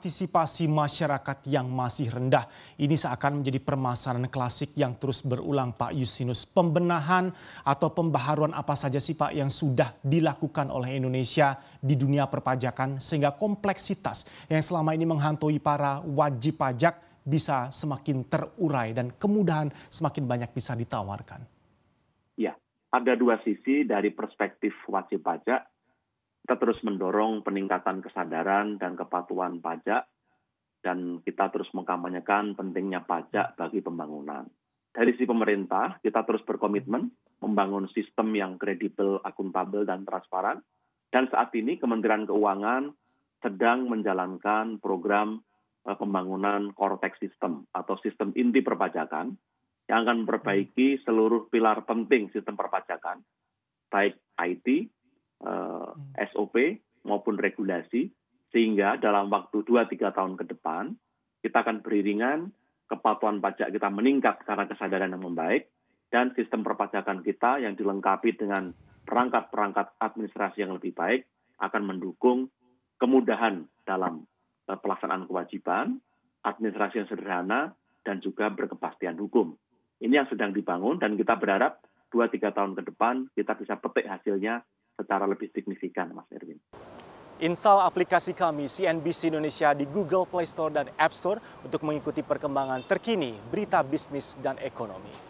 partisipasi masyarakat yang masih rendah. Ini seakan menjadi permasalahan klasik yang terus berulang Pak Yusinus. Pembenahan atau pembaharuan apa saja sih Pak yang sudah dilakukan oleh Indonesia di dunia perpajakan sehingga kompleksitas yang selama ini menghantui para wajib pajak bisa semakin terurai dan kemudahan semakin banyak bisa ditawarkan? Ya, ada dua sisi dari perspektif wajib pajak kita terus mendorong peningkatan kesadaran dan kepatuhan pajak dan kita terus mengkampanyekan pentingnya pajak bagi pembangunan. Dari si pemerintah, kita terus berkomitmen membangun sistem yang kredibel, akuntabel, dan transparan. Dan saat ini Kementerian Keuangan sedang menjalankan program eh, pembangunan Cortex System atau sistem inti perpajakan yang akan memperbaiki hmm. seluruh pilar penting sistem perpajakan, baik SOP maupun regulasi sehingga dalam waktu 2-3 tahun ke depan kita akan beriringan kepatuhan pajak kita meningkat karena kesadaran yang membaik dan sistem perpajakan kita yang dilengkapi dengan perangkat-perangkat administrasi yang lebih baik akan mendukung kemudahan dalam eh, pelaksanaan kewajiban, administrasi yang sederhana, dan juga berkepastian hukum. Ini yang sedang dibangun dan kita berharap 2-3 tahun ke depan kita bisa petik hasilnya secara lebih signifikan, Mas Erwin. Install aplikasi kami CNBC Indonesia di Google Play Store dan App Store untuk mengikuti perkembangan terkini berita bisnis dan ekonomi.